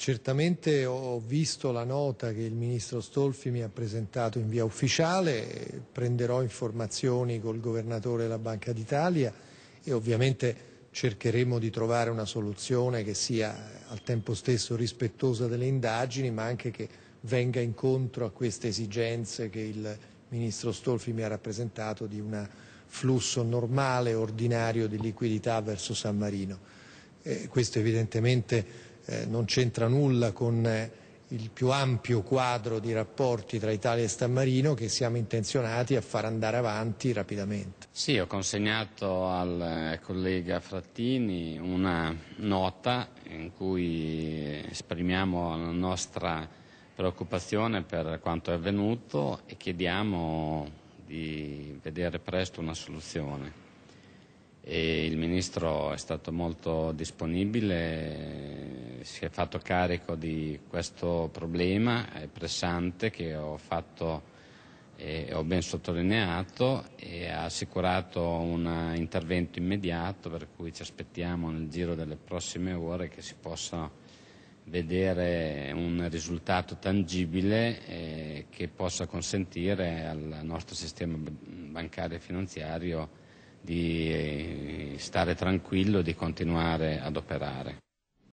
Certamente ho visto la nota che il ministro Stolfi mi ha presentato in via ufficiale, prenderò informazioni col governatore della Banca d'Italia e ovviamente cercheremo di trovare una soluzione che sia al tempo stesso rispettosa delle indagini ma anche che venga incontro a queste esigenze che il ministro Stolfi mi ha rappresentato di un flusso normale, ordinario di liquidità verso San Marino. Eh, questo evidentemente eh, non c'entra nulla con eh, il più ampio quadro di rapporti tra Italia e San Marino che siamo intenzionati a far andare avanti rapidamente. Sì, ho consegnato al eh, collega Frattini una nota in cui esprimiamo la nostra preoccupazione per quanto è avvenuto e chiediamo di vedere presto una soluzione. E il Ministro è stato molto disponibile, si è fatto carico di questo problema pressante che ho, fatto, eh, ho ben sottolineato e ha assicurato un intervento immediato per cui ci aspettiamo nel giro delle prossime ore che si possa vedere un risultato tangibile eh, che possa consentire al nostro sistema bancario e finanziario di eh, stare tranquillo e di continuare ad operare.